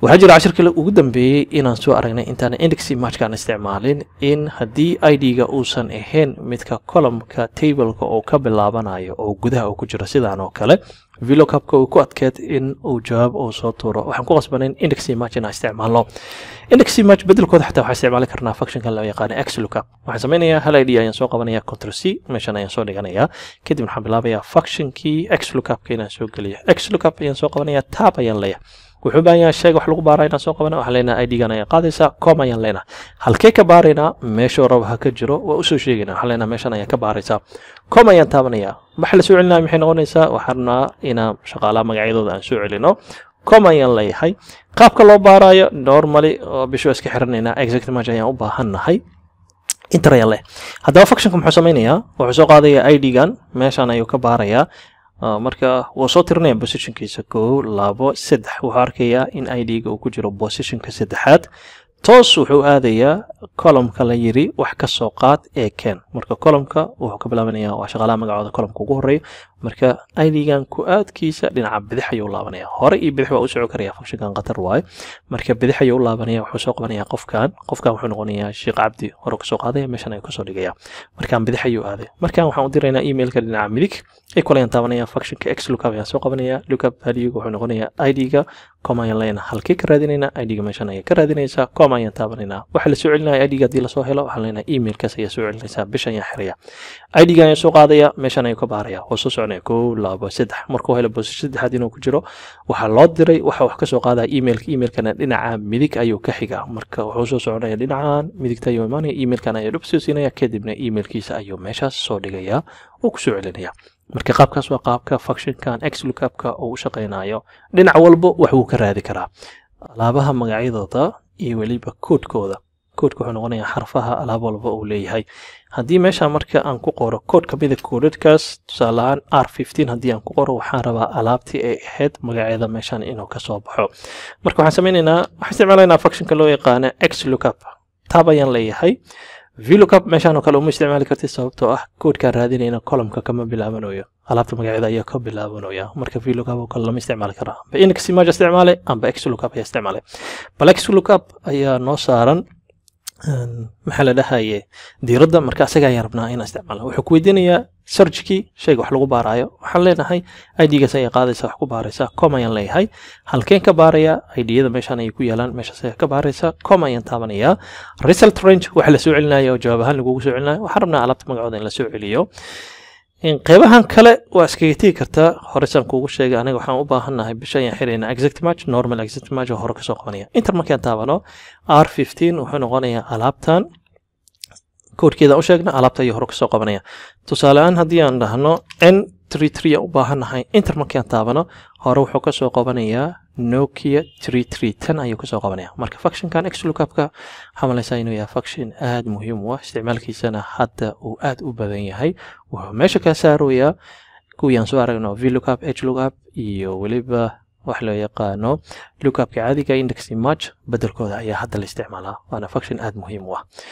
waxaa jira cashir kale ugu dambeeyey inaan soo aragnay intaan indexi matchkan isticmaalin in haddii i d-ga uusan ahayn midka colomka tableka oo ka bilaabanayo oo gudaha uu ku jiro sidaan oo kale vilocapka uu ku adkeed in uu jawaab uu soo tuuro waxaan ku qasbanay indexi match inaan isticmaalno indexi match bedelkooda xataa waxaa isticmaali karnaa functionka loo yaqaano x waxaan samaynayaa hal i d ayaan soo qabanaya control c meeshan ayaan soo dhiganayaa kadib waxaan bilaabayaa functionkii x inaan soo geliyo x ayaan soo qabanaya tab ayaan leeyahay wuxuu baahan yahay wax lagu baaraa soo qabana waxaan leenaha i d qaadaysaa com ayaan leenaha halkee ka baaraynaa meeshuu raba ka jiro waa usoo sheegayna waxaan leenaha meeshan ayaan ka baaraysaa com ayaan taabanayaa maxaa la soo celinaya maxay noqonaysaa waxaan inaan shaqaalaha magacyadooda aan soo celino com ayaan leeyahay qaabka loo baaraayo normally oo bishu iska xiranaynaa exact match ayaan u baahannahay interayaan leh haddaba functionka muxuu samaynayaa wuxuu soo qaadayaa i d meeshan ayuu ka baarayaa Ah, marka waa soo tirinaya bositionkiisa kow labo saddex wuxuu arkayaa in i ga uu ku jiro bositionka saddexaad toos wuxuu aadayaa colomka la yiri wax kasoo qaad ee ken marka colomka wuxuu ka bilaabanayaa waa shaqaalaha magacooda colomka ugu horeeyo marka aydigan ku-aadkiisa dhinaca bidix ayuu laabanaya hore iyo bidix waa u karaya functionkan qatar waaye marka bidix ayuu ulaabanaya wuxuu soo qabanaya qofkan qofkan wuxuu noqonayaa sheekh cabdi hore kasoo qaadaya meeshan ayuu kasoo dhigaya markan bidix ayuu aadaya markan waxaan u diraynaa emailka dhinaca midig ee taabanaya functionka x lookup ayaan soo qabanaya lookup value wuxuu noqonayaa idga com ayaan leenaha halkii ka raadinaynaa idhiga meeshan ayaa ka raadinaysaa com ayaan taabanaynaa waxaa la soo celinaya idhiga haddii lasoo helo waxaan leenahay emailkaas ayaa soo celinaysaa bisha ayaan xiraya idhiga ayaan soo qaadaya meeshan ayuu ka baaraya oo soo soconaya kow labo saddex markuu helo boos saddexaad inuu ku jiro waxaa loo diray waxaa wax ka soo qaadaya emailka emailkana dhinaca midig ayuu ka xiga marka wuxuu soo soconaya dhinacan midigta ayuu imaanaya emailkana ayuu dhub soo siinaya kadibna emailkiisa ayuu meeshaas soo dhigaya oo kusoo celinaya marka qaabkaas waa qaabka functionkan xlookupka uu shaqaynayo dhinac walba wax wuu ka raadi karaa alaabaha magacyadooda iyo weliba koodkooda koodka wuxuu noqonaya xarfaha alaab walba uu leeyahay haddii meesha marka aan ku qoro kood kamida ah koodhadhkaas tusaalahaan r haddii aan ku qoro waxaan rabaa alaabtii ay ahayd magaceeda meeshan inuu kasoo baxo marka waxaan samaynaynaa waxaan isticmaalanaa functionka loo yaqaana xlookup tab ayaan leeyahay VLOOKUP meeshaan oo kale uma isticmaali kartid sababtoo ah koodkaa raadinayna columnka kama bilaabanayo alaabta magaceeda ayaa ka bilaabanaya marka VLOOKUP oo kale lama isticmaali karaa amba inx image isticmaale amba xlookup ayaa isticmaale bal xlookup ayaa noo saaran maxaa la dhahaye diiradda marka asaga ayaan rabnaa inaan isticmaalno wuxuu ku weydiinayaa sarjkii shayga wax lagu baaraayo waxaan leenahay idgaas ayay qaadaysa wax ku baaraysaa com ayaan leeyahay halkeen ka baarayaa idiyada meeshaan ayay ku yaalaan meeshaas ayaa ka baaraysaa com ayaan taabanayaa result range waxa la soo celinaya oo jawaab ahaan lagugu soo celinaya waxaan rabnaa alaabta magacooda in la soo celiyo qeybahan kale waa iskaga tegi kartaa horesaan kuugu sheegay aniga waxaan u baahannahay bisha ayaan xirayna exact match normal exact match oo hore kasoo qabanaya inter markaan taabano r fifteen wuxuu noqonayaa alaabtan koodhkeeda u sheegna alaabta ayay hore kasoo qabanaya tusaale ahaan haddii aan dhahno n trtr u baahan nahay inter markaan taabano hore wuxuu kasoo qabanayaa nokia trtr tan ayuu kasoo qabanaya marka fuctionkan exlucapka waxaa inuu yahay fuction aada muhiim u ah isticmaalkiisana hadda uu aada u badan yahay wuxuu meesha ka saarayaa kuwii aan soo aragno vlookup hlokup iyo weliba wax loo yaqaano lookupka caadiga index image bedelkooda ayaa hadda la isticmaalaa waana fuction aada muhiim u ah